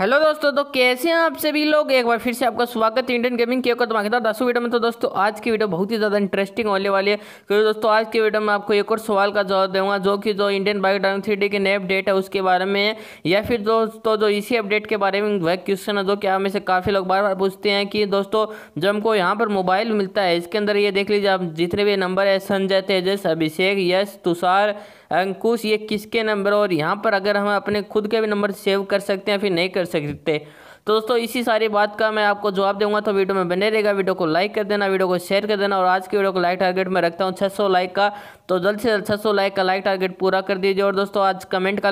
hello दोस्तों तो कैसे हैं आप सभी लोग एक बार फिर से आपका स्वागत है इंडियन गेमिंग के धमाकेदार दसों वीडियो में तो दोस्तों आज की वीडियो बहुत ही ज़्यादा इंटरेस्टिंग होने वाली है क्योंकि तो दोस्तों आज की वीडियो में आपको एक और सवाल का जवाब दूंगा जो कि जो इंडियन बाइक ड्राइविंग थ्री के नए अपडेट है उसके बारे में या फिर दोस्तों जो इसी अपडेट के बारे में वह क्वेश्चन है जो कि हमें से काफ़ी लोग बार बार पूछते हैं कि दोस्तों जब हमको यहाँ पर मोबाइल मिलता है इसके अंदर ये देख लीजिए आप जितने भी नंबर है संजय तेजस अभिषेक यश तुषार अंकुश ये किसके नंबर और यहाँ पर अगर हम अपने खुद के भी नंबर सेव कर सकते हैं फिर नहीं कर सकते तो दोस्तों इसी सारी बात का मैं आपको जवाब दूंगा तो वीडियो में बने रहेगा वीडियो को लाइक कर देना वीडियो को शेयर कर देना और आज की वीडियो को लाइक टारगेट में रखता हूँ छः लाइक का तो जल्द से जल्द छः लाइक का लाइक टारगेट पूरा कर दीजिए और दोस्तों आज कमेंट का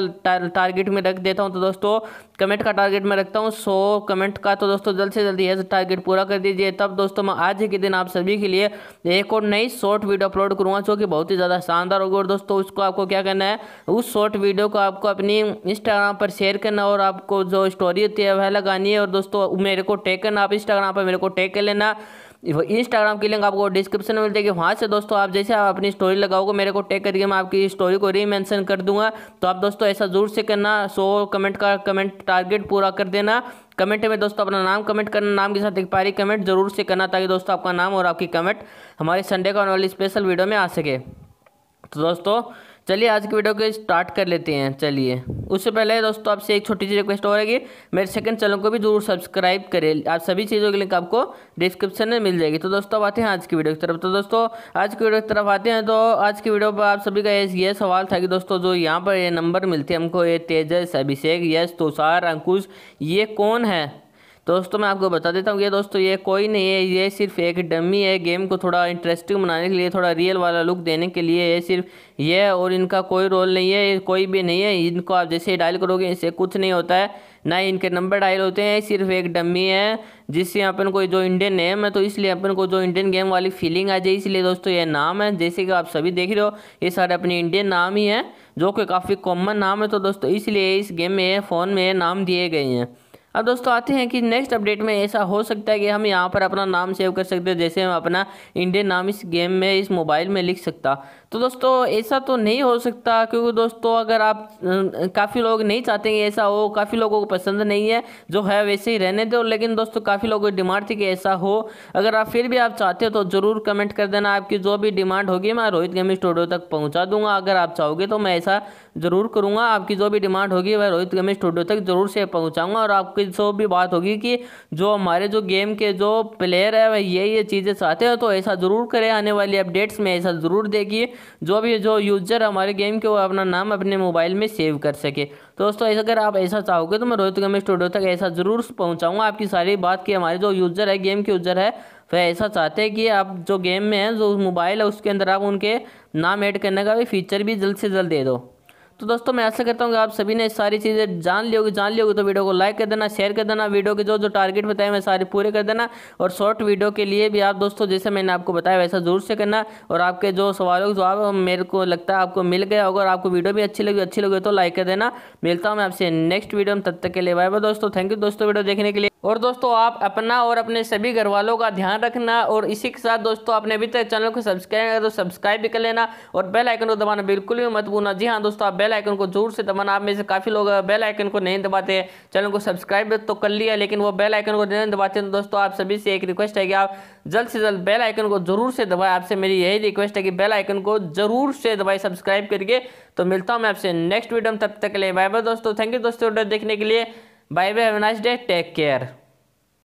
टारगेट में रख देता हूँ तो दोस्तों कमेंट का टारगेट में रखता हूँ सो कमेंट का तो दोस्तों जल्द से जल्द यह टारगेट पूरा कर दीजिए तब दोस्तों मैं आज ही के दिन आप सभी के लिए एक और नई शॉर्ट वीडियो अपलोड करूँगा जो कि बहुत ही ज़्यादा शानदार होगी और दोस्तों उसको आपको क्या करना है उस शॉर्ट वीडियो को आपको अपनी इंस्टाग्राम पर शेयर करना और आपको जो स्टोरी होती है वह लगानी है और दोस्तों मेरे को टेक करना आप इंस्टाग्राम पर मेरे को टेक कर लेना इंस्टाग्राम की लिंक आपको डिस्क्रिप्शन में मिल जाएगी वहाँ से दोस्तों आप जैसे आप अपनी स्टोरी लगाओगे मेरे को टैग करके मैं आपकी स्टोरी को रीमेंशन कर दूंगा तो आप दोस्तों ऐसा जरूर से करना सो कमेंट का कमेंट टारगेट पूरा कर देना कमेंट में दोस्तों अपना नाम कमेंट करना नाम के साथ एक पारी कमेंट जरूर से करना ताकि दोस्तों आपका नाम और आपकी कमेंट हमारे संडे का वाली स्पेशल वीडियो में आ सके तो दोस्तों चलिए आज की वीडियो को स्टार्ट कर लेते हैं चलिए उससे पहले दोस्तों आपसे एक छोटी सी रिक्वेस्ट और है कि मेरे सेकंड चैनल को भी जरूर सब्सक्राइब करें आप सभी चीज़ों की लिंक आपको डिस्क्रिप्शन में मिल जाएगी तो दोस्तों आते हैं आज की वीडियो की तरफ तो दोस्तों आज की वीडियो की तरफ आते हैं तो आज की वीडियो पर आप सभी का ये सवाल था कि दोस्तों जो यहाँ पर ये नंबर मिलते हैं हमको ये तेजस अभिषेक यश तुषार अंकुश ये कौन है दोस्तों मैं आपको बता देता हूँ ये दोस्तों ये कोई नहीं है ये सिर्फ एक डमी है गेम को थोड़ा इंटरेस्टिंग बनाने के लिए थोड़ा रियल वाला लुक देने के लिए ये सिर्फ ये और इनका कोई रोल नहीं है कोई भी नहीं है इनको आप जैसे ही डायल करोगे इनसे कुछ नहीं होता है ना ही इनके नंबर डायल होते हैं सिर्फ एक डमी है जिससे अपन को जो इंडियन नेम है तो इसलिए अपन को जो इंडियन गेम वाली फीलिंग आ जाए इसलिए दोस्तों ये नाम है जैसे कि आप सभी देख रहे हो ये सारे अपने इंडियन नाम ही हैं जो कि काफ़ी कॉमन नाम है तो दोस्तों इसलिए इस गेम में फ़ोन में नाम दिए गए हैं अब दोस्तों आते हैं कि नेक्स्ट अपडेट में ऐसा हो सकता है कि हम यहाँ पर अपना नाम सेव कर सकते हैं जैसे हम अपना इंडियन नाम इस गेम में इस मोबाइल में लिख सकता तो दोस्तों ऐसा तो नहीं हो सकता क्योंकि दोस्तों अगर आप काफ़ी लोग नहीं चाहते कि ऐसा हो काफ़ी लोगों को पसंद नहीं है जो है वैसे ही रहने दो लेकिन दोस्तों काफ़ी लोगों की डिमांड थी कि ऐसा हो अगर आप फिर भी आप चाहते हो तो ज़रूर कमेंट कर देना आपकी जो भी डिमांड होगी मैं रोहित गमी स्टूडियो तक पहुँचा दूंगा अगर आप चाहोगे तो मैं ऐसा ज़रूर करूँगा आपकी जो भी डिमांड होगी वह रोहित गमी स्टूडियो तक ज़रूर से पहुँचाऊँगा और आपकी जो भी बात होगी कि जो हमारे जो गेम के जो प्लेयर है वह ये ये चीज़ें चाहते हो तो ऐसा ज़रूर करें आने वाली अपडेट्स में ऐसा ज़रूर देगी जो भी जो यूजर हमारे गेम के वो अपना नाम अपने मोबाइल में सेव कर सके तो दोस्तों अगर आप ऐसा चाहोगे तो मैं रोहित गमेश स्टूडियो तक ऐसा ज़रूर पहुँचाऊँगा आपकी सारी बात की हमारे जो यूज़र है गेम के यूज़र है वह ऐसा चाहते हैं कि आप जो गेम में हैं जो मोबाइल है उसके अंदर आप उनके नाम ऐड करने का भी फीचर भी जल्द से जल्द दे दो तो दोस्तों मैं ऐसा करता हूँ कि आप सभी ने सारी चीज़ें जान ली होगी जान ली होगी तो वीडियो को लाइक कर देना शेयर कर देना वीडियो के जो जो टारगेट बताए मैं सारे पूरे कर देना और शॉर्ट वीडियो के लिए भी आप दोस्तों जैसे मैंने आपको बताया वैसा ज़रूर से करना और आपके जो सवालों के जवाब मेरे को लगता है आपको मिल गया अगर और आपको वीडियो भी अच्छी लगी अच्छी लगी तो लाइक कर देना मिलता हूँ मैं आपसे नेक्स्ट वीडियो में तब तक के लिए बाय बाय दोस्तों थैंक यू दोस्तों वीडियो देखने के लिए और दोस्तों आप अपना और अपने सभी घर वालों का ध्यान रखना और इसी के साथ दोस्तों आपने अभी तक चैनल को सब्सक्राइब करा तो सब्सक्राइब भी कर लेना और बेल आइकन को दबाना बिल्कुल भी मत भूलना जी हाँ दोस्तों आप बेल आइकन को जरूर से दबाना आप में से काफ़ी लोग बेल आइकन को नहीं दबाते हैं चैनल को सब्सक्राइब तो कर लिया लेकिन वो बेल आइकन को नहीं दबाते हैं तो दोस्तों आप सभी से एक रिक्वेस्ट है कि आप जल्द से जल्द बेल आइकन को जरूर से दबाएं आपसे मेरी यही रिक्वेस्ट है कि बेल आइकन को जरूर से दबाएं सब्सक्राइब करके तो मिलता हूँ मैं आपसे नेक्स्ट वीडियो में तब तक के लिए बाय बाय दोस्तों थैंक यू दोस्तों देखने के लिए bye bye have a nice day take care